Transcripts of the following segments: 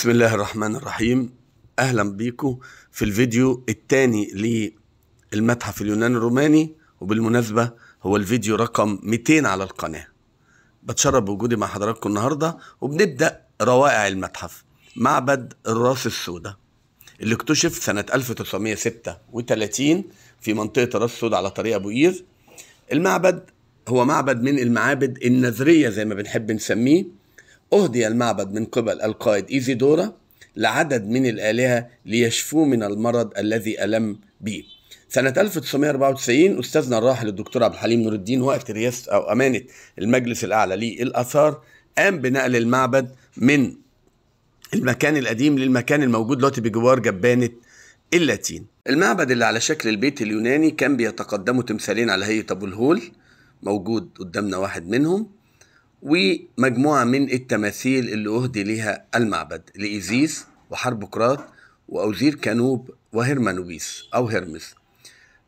بسم الله الرحمن الرحيم اهلا بيكم في الفيديو الثاني للمتحف اليوناني الروماني وبالمناسبه هو الفيديو رقم 200 على القناه بتشرف بوجودي مع حضراتكم النهارده وبنبدا روائع المتحف معبد الراس السوداء اللي اكتشف سنه 1936 في منطقه راس السوداء على طريق ابو قير المعبد هو معبد من المعابد النذريه زي ما بنحب نسميه أهدي المعبد من قبل القائد إيزيدورا لعدد من الآلهة ليشفوه من المرض الذي ألم به سنة 1994 أستاذنا الراحل الدكتور عبد الحليم نور الدين وقت رئاسة أو أمانة المجلس الأعلى للآثار قام بنقل المعبد من المكان القديم للمكان الموجود دلوقتي بجوار جبانة اللاتين المعبد اللي على شكل البيت اليوناني كان بيتقدمه تمثالين على هيئة أبو الهول موجود قدامنا واحد منهم ومجموعة من التماثيل اللي أهدي لها المعبد لإيزيس كرات وأوزير كانوب وهرمانوبيس أو هرمس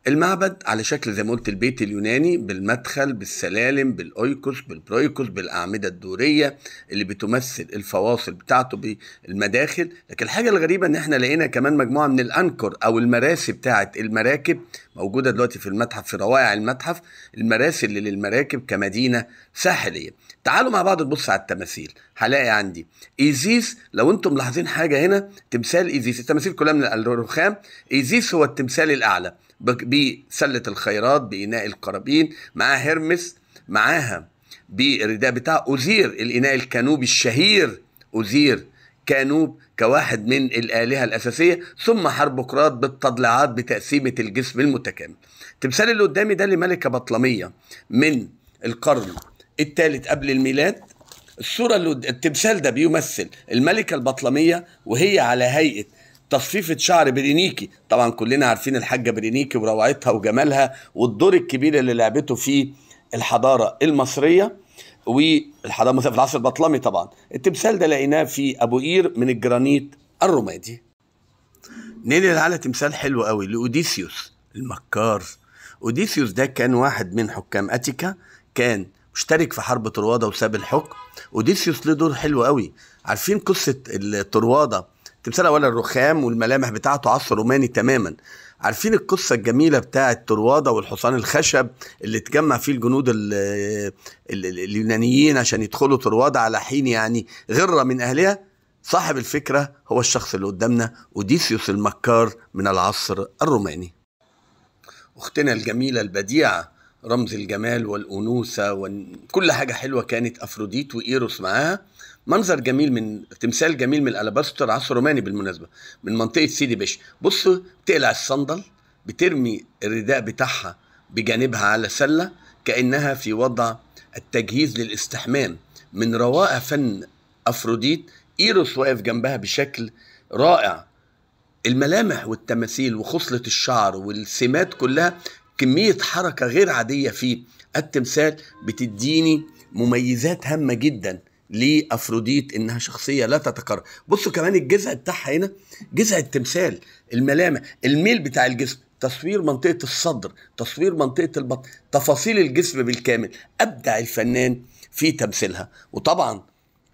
المعبد على شكل زي ما قلت البيت اليوناني بالمدخل بالسلالم بالاويكوس بالبرويكوس بالاعمده الدوريه اللي بتمثل الفواصل بتاعته بالمداخل لكن الحاجه الغريبه ان احنا لقينا كمان مجموعه من الانكر او المراسي بتاعه المراكب موجوده دلوقتي في المتحف في روائع المتحف المراسي اللي للمراكب كمدينه ساحليه تعالوا مع بعض نبص على التماثيل هلاقي عندي ايزيس لو انتم ملاحظين حاجه هنا تمثال ايزيس التماثيل كلها من الرخام ايزيس هو التمثال الاعلى بسله الخيرات باناء القرابين معاه هرمس معاها بالرداء بتاعه اوزير الإناء الكانوبي الشهير اوزير كانوب كواحد من الآلهة الأساسية ثم حربقراط بالتضليعات بتقسيمة الجسم المتكامل التمثال اللي قدامي ده لملكة بطلمية من القرن الثالث قبل الميلاد الصورة اللي التمثال ده بيمثل الملكة البطلمية وهي على هيئة تصفيفة شعر برينيكي طبعا كلنا عارفين الحاجة برينيكي وروعتها وجمالها والدور الكبير اللي لعبته في الحضارة المصرية والحضارة المصرية في العصر البطلمي طبعا التمثال ده لقيناه في أبو قير من الجرانيت الرمادي ننقل على تمثال حلو قوي لأوديسيوس المكار أوديسيوس ده كان واحد من حكام أتيكا كان واشترك في حرب طروادة وساب الحكم اوديسيوس له دور حلو قوي عارفين قصة طروادة تمثال اولا الرخام والملامح بتاعته عصر روماني تماما عارفين القصة الجميلة بتاعة طروادة والحصان الخشب اللي تجمع فيه الجنود اليونانيين عشان يدخلوا طروادة على حين يعني غرة من أهلها صاحب الفكرة هو الشخص اللي قدامنا أوديسيوس المكار من العصر الروماني أختنا الجميلة البديعة رمز الجمال والأنوثة وكل حاجة حلوة كانت أفروديت وإيروس معاها منظر جميل من تمثال جميل من الألباستر عصر روماني بالمناسبة من منطقة سيدي بش بص بتقلع الصندل بترمي الرداء بتاعها بجانبها على سلة كأنها في وضع التجهيز للاستحمام من روائع فن أفروديت إيروس واقف جنبها بشكل رائع الملامح والتماثيل وخصلة الشعر والسمات كلها كمية حركة غير عادية في التمثال بتديني مميزات هامة جدا لأفروديت إنها شخصية لا تتكرر بصوا كمان الجزء بتاعها هنا جزء التمثال الملامح الميل بتاع الجسم تصوير منطقة الصدر تصوير منطقة البطن تفاصيل الجسم بالكامل أبدع الفنان في تمثيلها وطبعا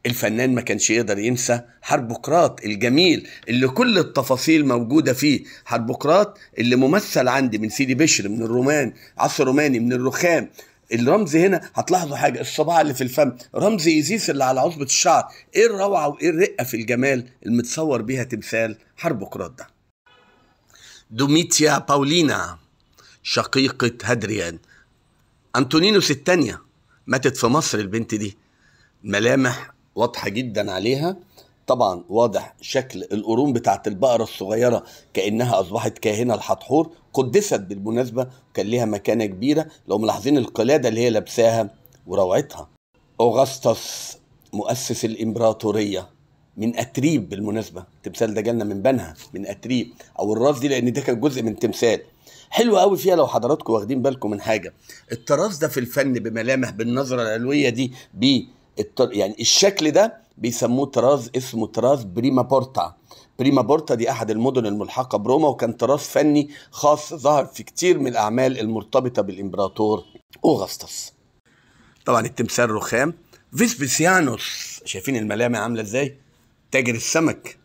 الفنان ما كانش يقدر ينسى حربقراط الجميل اللي كل التفاصيل موجودة فيه حربقراط اللي ممثل عندي من سيدي بشر من الرومان عصر روماني من الرخام الرمز هنا هتلاحظوا حاجه الصباع اللي في الفم رمز ايزيس اللي على عصبه الشعر ايه الروعه وايه الرقه في الجمال المتصور بيها تمثال حربقراط ده دوميتيا باولينا شقيقة هادريان أنتونينوس الثانية ماتت في مصر البنت دي ملامح واضحه جدا عليها طبعا واضح شكل القرون بتاعت البقرة الصغيرة كأنها أصبحت كاهنة الحطحور قدست بالمناسبة وكان ليها مكانة كبيرة لو ملاحظين القلادة اللي هي لابساها وروعتها أوغسطس مؤسس الإمبراطورية من أتريب بالمناسبة التمثال ده جالنا من بنها من أتريب أو الراس دي لأن ده كان جزء من تمثال حلو قوي فيها لو حضراتكم واخدين بالكم من حاجة التراث ده في الفن بملامح بالنظرة العلوية دي بيه التر... يعني الشكل ده بيسموه طراز اسمه طراز بريما بورتا بريما بورتا دي احد المدن الملحقه بروما وكان طراز فني خاص ظهر في كتير من الاعمال المرتبطه بالامبراطور اوغسطس طبعا التمثال رخام فيسبيسيانوس شايفين الملامح عامله ازاي تاجر السمك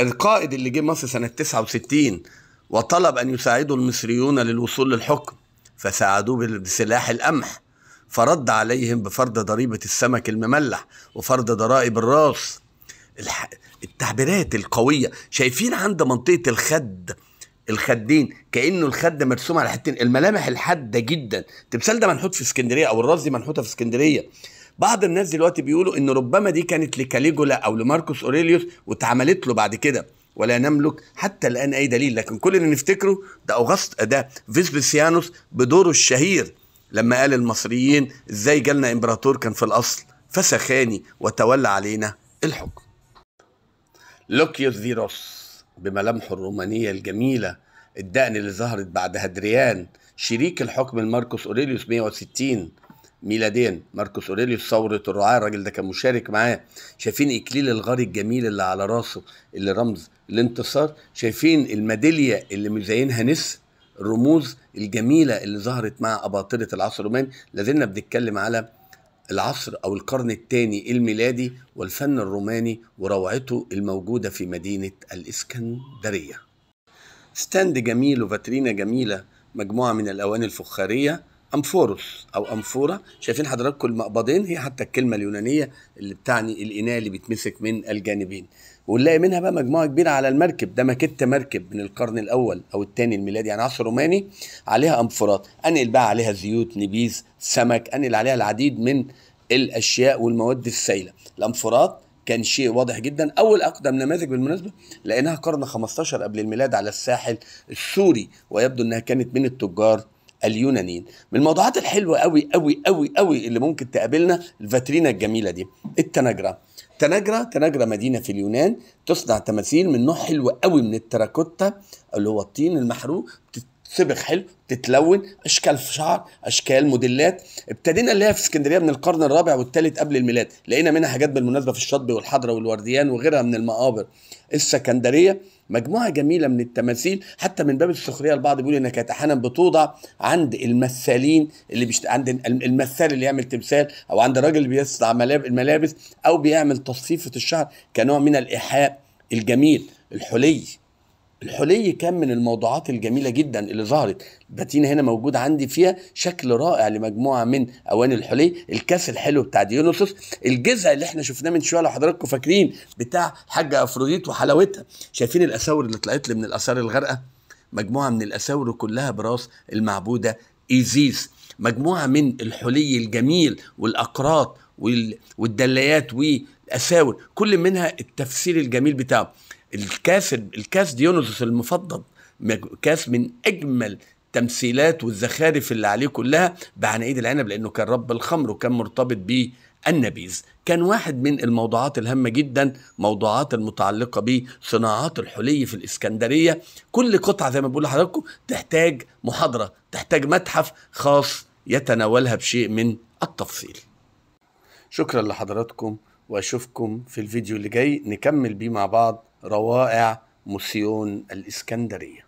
القائد اللي جه مصر سنه 69 وطلب ان يساعده المصريون للوصول للحكم فساعدوه بسلاح القمح فرد عليهم بفرض ضريبة السمك المملح وفرض ضرائب الراس التعبيرات القوية شايفين عند منطقة الخد الخدين كانه الخد مرسوم على حتتين الملامح الحاده جدا التمثال ده منحوت في اسكندريه او الراس دي منحوته في اسكندريه بعض الناس دلوقتي بيقولوا ان ربما دي كانت لكاليجولا او لماركوس اوريليوس واتعملت له بعد كده ولا نملك حتى الان اي دليل لكن كل اللي نفتكره ده اوغسط ده فيسبسيانوس بدوره الشهير لما قال المصريين ازاي جالنا امبراطور كان في الاصل فسخاني وتولى علينا الحكم لوكيوس زيروس بملامحه الرومانية الجميلة الدقن اللي ظهرت بعد هدريان شريك الحكم الماركوس أوريليوس 160 ميلاديا ماركوس اوريليوس ثوره الرعاه الراجل ده كان مشارك معاه شايفين اكليل الغار الجميل اللي على راسه اللي رمز الانتصار شايفين الميداليه اللي مزينها نسر الرموز الجميله اللي ظهرت مع اباطره العصر الروماني لازلنا بنتكلم على العصر او القرن الثاني الميلادي والفن الروماني وروعته الموجوده في مدينه الاسكندريه ستاند جميل وفاترينا جميله مجموعه من الاواني الفخاريه امفوروس أو أمفورة شايفين حضراتكم المقبضين هي حتى الكلمة اليونانية اللي بتعني الإناء اللي بيتمسك من الجانبين ونلاقي منها بقى مجموعة كبيرة على المركب ده ماكيت مركب من القرن الأول أو الثاني الميلادي يعني عصر روماني عليها أمفورات أنقل بقى عليها زيوت نبيذ سمك أنقل عليها العديد من الأشياء والمواد السائلة الأمفورات كان شيء واضح جدا اول اقدم نماذج بالمناسبه لقيناها قرن 15 قبل الميلاد على الساحل السوري ويبدو انها كانت من التجار اليونانيين من الموضوعات الحلوه قوي قوي قوي قوي اللي ممكن تقابلنا الفاترينا الجميله دي التناجره تناجرا تناجرا مدينة في اليونان تصنع تماثيل من نوع حلو قوي من التراكوتا اللي هو الطين المحروق صبغ حلو تتلون اشكال في شعر اشكال موديلات ابتدينا نلاقيها في اسكندريه من القرن الرابع والثالث قبل الميلاد لقينا منها حاجات بالمناسبه في الشطب والحضره والورديان وغيرها من المقابر السكندريه مجموعه جميله من التماثيل حتى من باب السخريه البعض بيقول انها كانت احيانا بتوضع عند المثالين اللي بيشت... عند المثال اللي يعمل تمثال او عند الراجل اللي بيصنع ملاب... الملابس او بيعمل تصفيفه الشعر كنوع من الايحاء الجميل الحلي الحلي كان من الموضوعات الجميلة جدا اللي ظهرت باتينا هنا موجود عندي فيها شكل رائع لمجموعة من أواني الحلي الكاس الحلو بتاع ديونوسوس الجزء اللي احنا شفناه من شوية لو حضراتكم فاكرين بتاع حاجة أفروديت وحلاوتها شايفين الأساور اللي طلعت لي من الآثار الغرقة مجموعة من الأساور كلها براس المعبودة إيزيس مجموعة من الحلي الجميل والأقراط والدليات والأساور كل منها التفسير الجميل بتاعه الكاس الكاس ديونوسوس المفضل كاس من اجمل التمثيلات والزخارف اللي عليه كلها بعنايد العنب لانه كان رب الخمر وكان مرتبط بيه النبيز كان واحد من الموضوعات الهامة جدا موضوعات المتعلقة بصناعات الحلي في الإسكندرية كل قطعة زي ما بقول لحضراتكم تحتاج محاضرة تحتاج متحف خاص يتناولها بشيء من التفصيل شكرا لحضراتكم وأشوفكم في الفيديو اللي جاي نكمل بيه مع بعض روائع موسيون الإسكندرية